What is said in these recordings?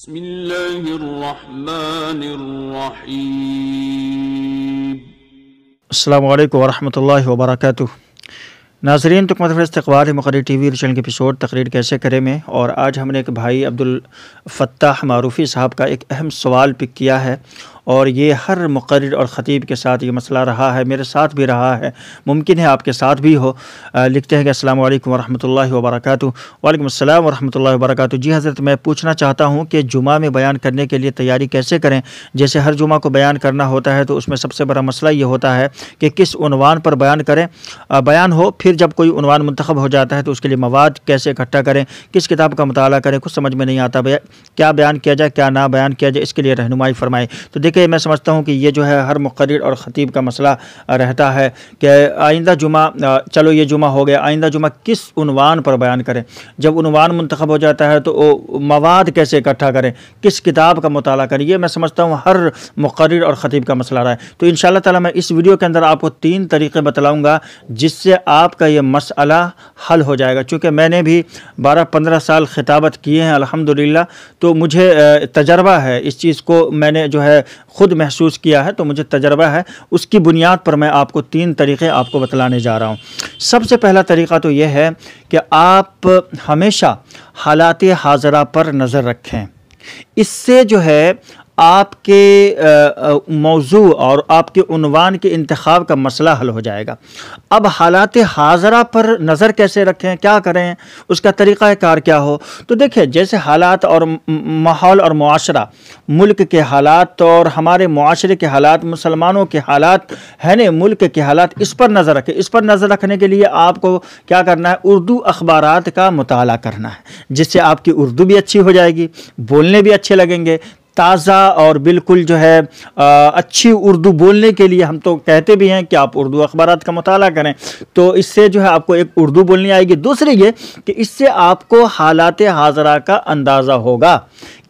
بسم الله الرحمن الرحيم السلام عليكم ورحمة الله وبركاته नाजरीन तो मतलब इस्तबाल मक़री टी वी चैनल के एपिसोड तकरीर कैसे करें में और आज हमने एक भाई अब्दुल फत्ताह मारूफ़ी साहब का एक अहम सवाल पिक किया है और ये हर मुकर और ख़तीब के साथ ये मसला रहा है मेरे साथ भी रहा है मुमकिन है आपके साथ भी हो आ, लिखते हैं कि असल वरहमल वबरक वालेकुम वरहल वरहमल जी हज़रत मैं पूछना चाहता हूँ कि जुमा में बयान करने के लिए तैयारी कैसे करें जैसे हर जुमा को बयान करना होता है तो उसमें सबसे बड़ा मसला ये होता है कि किस उनवान पर बयान करें बयान हो फिर जब कोई उनवान मंतखब हो जाता है तो उसके लिए मवाद कैसे इकट्ठा करें किस किताब का मताल करें कुछ समझ में नहीं आता क्या बयान किया जाए क्या ना बयान किया जाए इसके लिए रहनुमाई फरमाए तो देखिए मैं समझता हूँ कि ये जो है हर मुकर और ख़तीब का मसला रहता है कि आइंदा जुमा चलो ये जुमा हो गया आइंदा जुमा किस उनवान पर बयान करें जब उनवान मंतखब हो जाता है तो मवाद कैसे इकट्ठा करें किस किताब का मताल करें यह मैं समझता हूँ हर मुकर और ख़तीब का मसला रहा है तो इन तला मैं इस वीडियो के अंदर आपको तीन तरीके बतलाऊँगा जिससे आपका यह मसला हल हो जाएगा चूँकि मैंने भी बारह पंद्रह साल खिताबत किए हैं अलहमदिल्ला तो मुझे तजर्बा है इस चीज़ को मैंने जो है खुद महसूस किया है तो मुझे तजर्बा है उसकी बुनियाद पर मैं आपको तीन तरीक़े आपको बतलाने जा रहा हूँ सबसे पहला तरीका तो यह है कि आप हमेशा हालात हाजरा पर नज़र रखें इससे जो है आपके मौजू और आपके उनवान के इंतखब का मसला हल हो जाएगा अब हालात हाजरा पर नज़र कैसे रखें क्या करें उसका तरीक़ा कार क्या हो तो देखिए जैसे हालात और माहौल और माशरा मुल्क के हालात और हमारे माशरे के हालात मुसलमानों के हालात है न मुल्क के हालात इस पर नज़र रखें इस पर नज़र रखने के लिए आपको क्या करना है उर्दू अखबार का मताल करना है जिससे आपकी उर्दू भी अच्छी हो जाएगी बोलने भी अच्छे लगेंगे ताज़ा और बिल्कुल जो है आ, अच्छी उर्दू बोलने के लिए हम तो कहते भी हैं कि आप उर्दू अखबार का मताल करें तो इससे जो है आपको एक उर्दू बोलनी आएगी दूसरी ये कि इससे आपको हालात हाजरा का अंदाज़ा होगा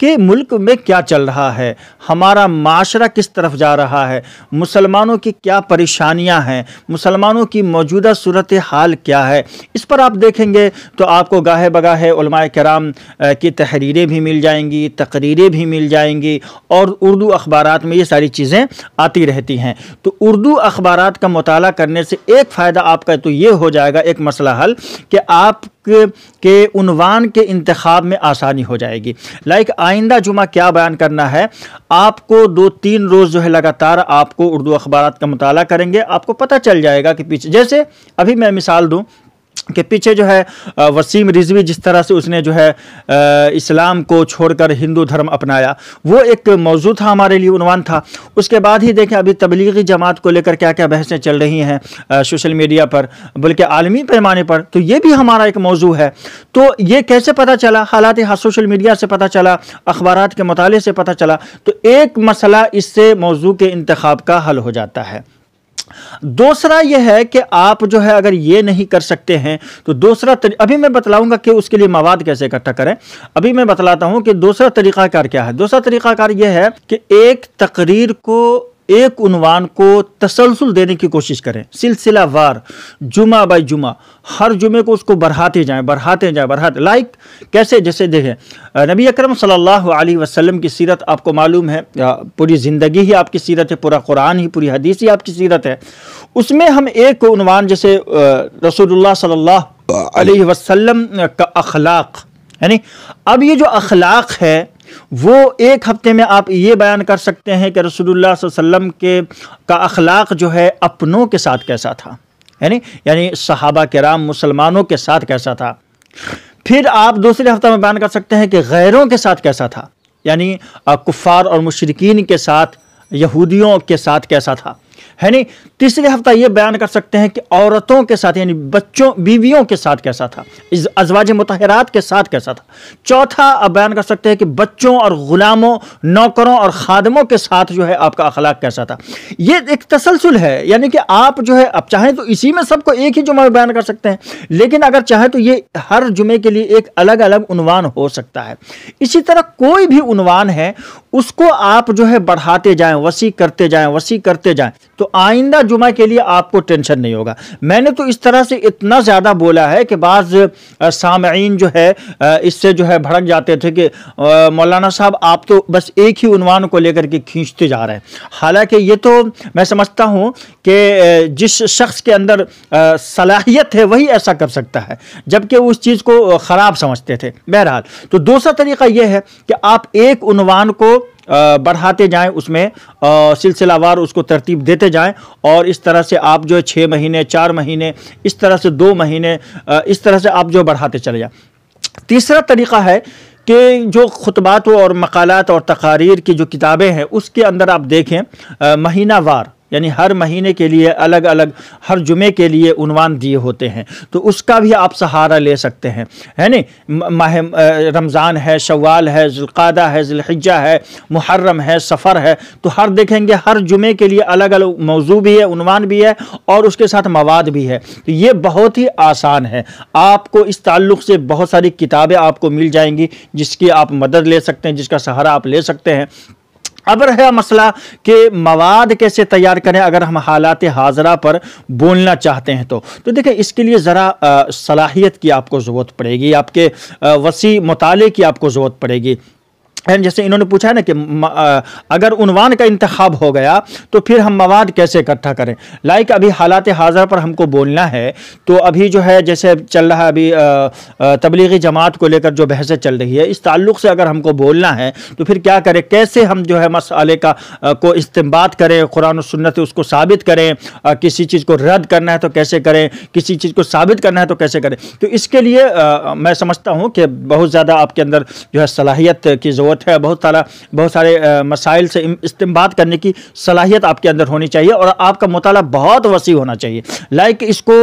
कि मुल्क में क्या चल रहा है हमारा माशरा किस तरफ जा रहा है मुसलमानों की क्या परेशानियां हैं मुसलमानों की मौजूदा सूरत हाल क्या है इस पर आप देखेंगे तो आपको गाहे बगाहे कराम की तहरीरें भी मिल जाएंगी तकरीरें भी मिल जाएंगी और उर्दू अखबार में ये सारी चीज़ें आती रहती हैं तो उर्दू अखबार का मताल करने से एक फ़ायदा आपका तो ये हो जाएगा एक मसला हल कि आप के उनवान के इंतखब में आसानी हो जाएगी लाइक लाइक आइंदा जुमा क्या बयान करना है आपको दो तीन रोज़ जो है लगातार आपको उर्दू अखबार का मुताला करेंगे आपको पता चल जाएगा कि पीछे जैसे अभी मैं मिसाल दूँ के पीछे जो है वसीम रिजवी जिस तरह से उसने जो है इस्लाम को छोड़कर हिंदू धर्म अपनाया वो एक मौजू था हमारे लिए उनवान था उसके बाद ही देखें अभी तबलीगी जमात को लेकर क्या क्या बहसें चल रही हैं सोशल मीडिया पर बल्कि आलमी पैमाने पर तो ये भी हमारा एक मौजू है तो ये कैसे पता चला हालात सोशल मीडिया से पता चला अखबार के मताले से पता चला तो एक मसला इससे मौजू के इंतखब का हल हो जाता है दूसरा यह है कि आप जो है अगर ये नहीं कर सकते हैं तो दूसरा अभी मैं बतलाऊंगा कि उसके लिए मवाद कैसे इकट्ठा करें अभी मैं बतलाता हूं कि दूसरा तरीकाकार क्या है दूसरा तरीकाकार यह है कि एक तकरीर को एक उनवान को तसलसल देने की कोशिश करें सिलसिला वार जुमा बाई जुमा हर जुमे को उसको बढ़ाते जाएं बढ़ाते जाएं बढ़ाते लाइक कैसे जैसे देखें नबी अक्रम सल्लल्लाहु अलैहि वसल्लम की सीरत आपको मालूम है पूरी ज़िंदगी ही आपकी सीरत है पूरा कुरान ही पूरी हदीस ही आपकी सीरत है उसमें हम एक उनवान जैसे रसोल सल्ला वसलम का अखलाक यानी अब ये जो अखलाक है वो एक हफ्ते में आप ये बयान कर सकते हैं कि रसूलुल्लाह वसल्लम के का अखलाक जो है अपनों के साथ कैसा था यानी यानी सहाबा कराम मुसलमानों के साथ कैसा था फिर आप दूसरे हफ्ते में बयान कर सकते हैं कि गैरों के साथ कैसा था यानी कुफ़ार और मुशरकिन के साथ यहूदियों के साथ कैसा था है नहीं तीसरे हफ्ता ये बयान कर सकते हैं कि औरतों के साथ यानी बच्चों बीवियों के साथ कैसा था अजवाज मतहरात के साथ कैसा था चौथा आप बयान कर सकते हैं कि बच्चों और ग़ुलामों नौकरों और खादमों के साथ जो है आपका अखलाक कैसा था ये एक तसलसल है यानी कि आप जो है आप चाहें तो इसी में सबको एक ही जुमा में बयान कर सकते हैं लेकिन अगर चाहें तो ये हर जुमे के लिए एक अलग अलग उनवान हो सकता है इसी तरह कोई भी उनवान है उसको आप जो है बढ़ाते जाएं वसी करते जाएं वसी करते जाएं तो आइंदा तर्जुमा के लिए आपको टेंशन नहीं होगा मैंने तो इस तरह से इतना ज़्यादा बोला है कि बाज़ सामीन जो है इससे जो है भड़क जाते थे कि मौलाना साहब आप तो बस एक ही उनवान को लेकर के खींचते जा रहे हैं हालांकि ये तो मैं समझता हूँ कि जिस शख्स के अंदर सलाहियत है वही ऐसा कर सकता है जबकि उस चीज़ को ख़राब समझते थे बहरहाल तो दूसरा तरीका यह है कि आप एक उनवान को बढ़ाते जाएं उसमें सिलसिलावार उसको तरतीब देते जाएं और इस तरह से आप जो है छः महीने चार महीने इस तरह से दो महीने इस तरह से आप जो बढ़ाते चले जाएं तीसरा तरीका है कि जो खुतबात और मकालत और तकारीर की जो किताबें हैं उसके अंदर आप देखें महीनावार यानी हर महीने के लिए अलग अलग हर जुमे के लिए उनवान दिए होते हैं तो उसका भी आप सहारा ले सकते हैं है नी माह रमज़ान है शवाल है जुल्क़ादा है जुल्हिजा है मुहर्रम है सफ़र है तो हर देखेंगे हर जुमे के लिए अलग अलग मौजू भी है उनवान भी है और उसके साथ मवाद भी है तो ये बहुत ही आसान है आपको इस ताल्लुक़ से बहुत सारी किताबें आपको मिल जाएंगी जिसकी आप मदद ले सकते हैं जिसका सहारा आप ले सकते हैं अब रहा मसला कि मवाद कैसे तैयार करें अगर हम हालात हाजरा पर बोलना चाहते हैं तो तो देखें इसके लिए ज़रा सलाहियत की आपको ज़रूरत पड़ेगी आपके वसी मताले की आपको ज़रूरत पड़ेगी एंड जैसे इन्होंने पूछा है ना कि अगर उनवान का इंतखब हो गया तो फिर हम मवाद कैसे इकट्ठा करें लाइक अभी हालात हाजर पर हमको बोलना है तो अभी जो है जैसे चल रहा है अभी तबलीगी जमात को लेकर जो बहसें चल रही है इस ताल्लुक से अगर हमको बोलना है तो फिर क्या करें कैसे हम जो है मसाले का को इस्तेमाल करें कुरान सुन्नत उसको साबित करें किसी चीज़ को रद्द करना है तो कैसे करें किसी चीज़ को साबित करना है तो कैसे करें तो इसके लिए मैं समझता हूँ कि बहुत ज़्यादा आपके अंदर जो है सलाहियत की ज़रूरत बहुत है बहुत सारा बहुत सारे मसाइल से इस्तेमाल करने की सलाहियत आपके अंदर होनी चाहिए और आपका मताल बहुत वसी होना चाहिए लाइक इसको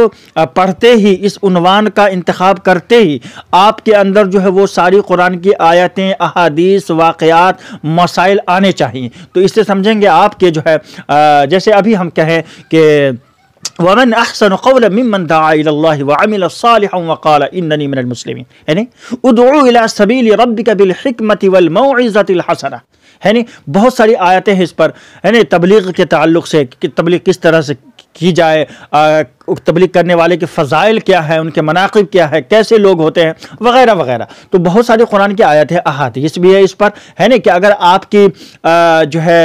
पढ़ते ही इस उनवान का इंतखब करते ही आपके अंदर जो है वो सारी कुरान की आयतें अहादीस वाक़ात मसाइल आने चाहिए तो इससे समझेंगे आपके जो है जैसे अभी हम कहें कि ومن أحسن قولا ممن دعا إلى الله وعمل صالحا وقال إنني من المسلمين يعني ادعو إلى سبيل ربك بالحكمة والموعظة الحسنة يعني بہت ساری آیتیں ہیں اس پر یعنی يعني تبلیغ کے تعلق سے कि तबलीग किस तरह से की जाए तबलीग करने वाले के फ़ाइल क्या है उनके मनाकब क्या है कैसे लोग होते हैं वगैरह वगैरह तो बहुत सारे कुरान की आयत है अहादीस भी है इस पर है ना कि अगर आपकी जो है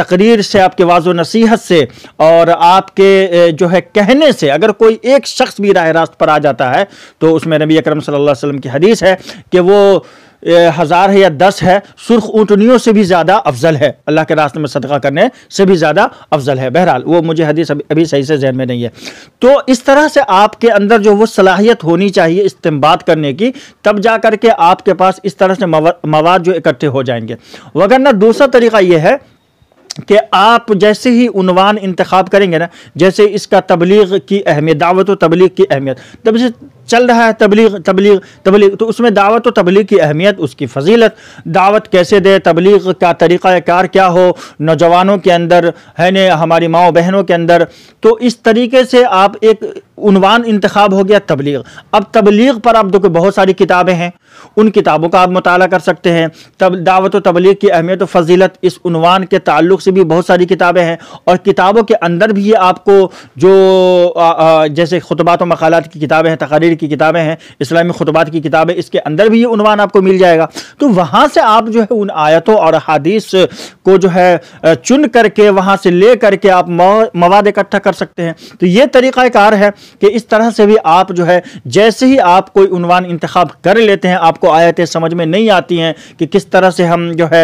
तकरीर से आपके वाज नसीहत से और आपके जो है कहने से अगर कोई एक शख्स भी राह रास्त पर आ जाता है तो उसमें नबी अक्रम सल वसम की हदीस है कि वो हज़ार है या दस है सुर्ख ऊँटनियों से भी ज़्यादा अफजल है अल्लाह के रास्ते में सदका करने से भी ज़्यादा अफजल है बहरहाल वो मुझे हदीस अभी, अभी सही से जहन में नहीं है तो इस तरह से आपके अंदर जो वो सलाहियत होनी चाहिए इस्तेमाल करने की तब जा कर के आपके पास इस तरह से मवाद जो इकट्ठे हो जाएंगे वगरना दूसरा तरीका ये है कि आप जैसे ही उनवान इंतखब करेंगे ना जैसे इसका तबलीग की अहमियत दावत व तबलीग की अहमियत तब से चल रहा है तबलीग तबलीग तबलीग तो उसमें दावत और तबलीग की अहमियत उसकी फजीलत दावत कैसे दे तबलीग का तरीक़ा कार क्या हो नौजवानों के अंदर है न हमारी माओ बहनों के अंदर तो इस तरीके से आप एक उनवान इंतखब हो गया तबलीग अब तबलीग पर आप देखो बहुत सारी किताबें हैं उन किताबों का आप मताल कर सकते हैं तब दावत तबलीग की अहमियत फजीलत इस उनवान के ताल्लुक से भी बहुत सारी किताबें हैं और किताबों के अंदर भी ये आपको जो आ, आ, जैसे खुतबात मकालत की किताबें हैं तकारी तफसीर की किताबें हैं इस्लामी खुतबात की किताबें इसके अंदर भी ये उनवान आपको मिल जाएगा तो वहाँ से आप जो है उन आयतों और हदीस को जो है चुन करके वहाँ से ले करके आप मवाद इकट्ठा कर सकते हैं तो ये तरीक़ाकार है कि इस तरह से भी आप जो है जैसे ही आप कोई उनवान इंतखब कर लेते हैं आपको आयतें समझ में नहीं आती हैं कि किस तरह से हम जो है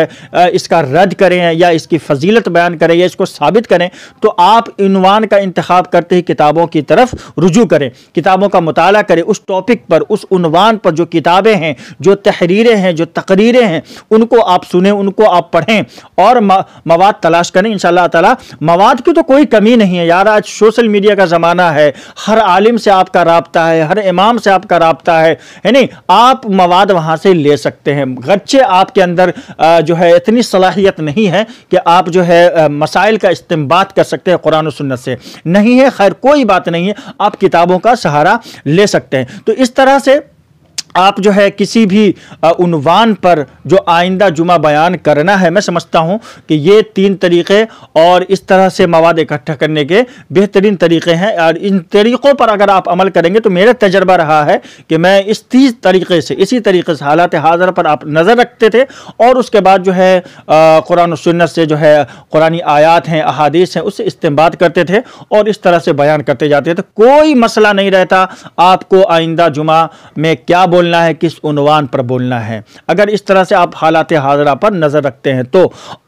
इसका रद्द करें या इसकी फजीलत बयान करें या इसको साबित करें तो आप इनवान का इंतखब करते ही किताबों की तरफ रुजू करें किताबों का मुताला करें करें उस टॉपिक पर उस उनवान पर जो किताबें हैं जो तहरीरें हैं जो तकरीरें हैं उनको आप सुने उनको आप पढ़ें और मवाद तलाश करें इन ताला मवाद की तो कोई कमी नहीं है यार आज सोशल मीडिया का ज़माना है हर आलिम से आपका रबता है हर इमाम से आपका रबता है है नहीं आप मवाद वहाँ से ले सकते हैं गच्चे आपके अंदर जो है इतनी सलाहियत नहीं है कि आप जो है मसाइल का इस्तेमाल कर सकते हैं कुरान सुन्नत से नहीं है खैर कोई बात नहीं है आप किताबों का सहारा ले सकते सकते हैं तो इस तरह से आप जो है किसी भी उनवान पर जो आइंदा जुमा बयान करना है मैं समझता हूँ कि ये तीन तरीक़े और इस तरह से मवाद इकट्ठा करने के बेहतरीन तरीक़े हैं और इन तरीक़ों पर अगर आप अमल करेंगे तो मेरा तजर्बा रहा है कि मैं इस तीस तरीके से इसी तरीके से हालात हाजर पर आप नज़र रखते थे और उसके बाद जो है कुरान सुन्नत से जो है कुरानी आयात हैं अहादीस हैं उससे इस्तेमाल करते थे और इस तरह से बयान करते जाते थे कोई मसला नहीं रहता आपको आइंदा जुमा में क्या बोलना बोलना है किस उनवान पर बोलना है अगर इस तरह से आप हालात हाजरा पर नज़र रखते हैं तो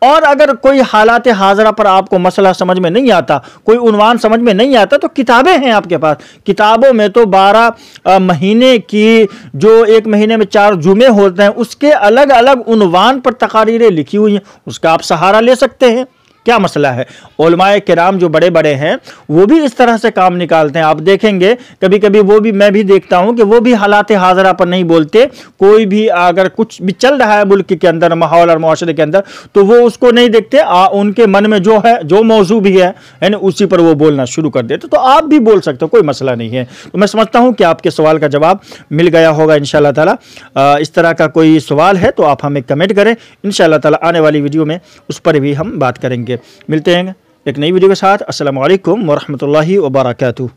और अगर कोई हालात हाजरा पर आपको मसला समझ में नहीं आता कोई उनवान समझ में नहीं आता तो किताबें हैं आपके पास किताबों में तो बारह महीने की जो एक महीने में चार जुमे होते हैं उसके अलग अलग उनवान पर तकारीरें लिखी हुई हैं उसका आप सहारा ले सकते हैं क्या मसला है ओलमाए कराम जो बड़े बड़े हैं वो भी इस तरह से काम निकालते हैं आप देखेंगे कभी कभी वो भी मैं भी देखता हूं कि वो भी हालात हाजरा पर नहीं बोलते कोई भी अगर कुछ भी चल रहा है मुल्क के अंदर माहौल और माशरे के अंदर तो वो उसको नहीं देखते आ, उनके मन में जो है जो मौजू भी है यानी उसी पर वो बोलना शुरू कर देते तो आप भी बोल सकते हो कोई मसला नहीं है तो मैं समझता हूँ कि आपके सवाल का जवाब मिल गया होगा इन ताला इस तरह का कोई सवाल है तो आप हमें कमेंट करें इन ताला आने वाली वीडियो में उस पर भी हम बात करेंगे मिलते हैं एक नई वीडियो के साथ असलम वरहमल वबरकू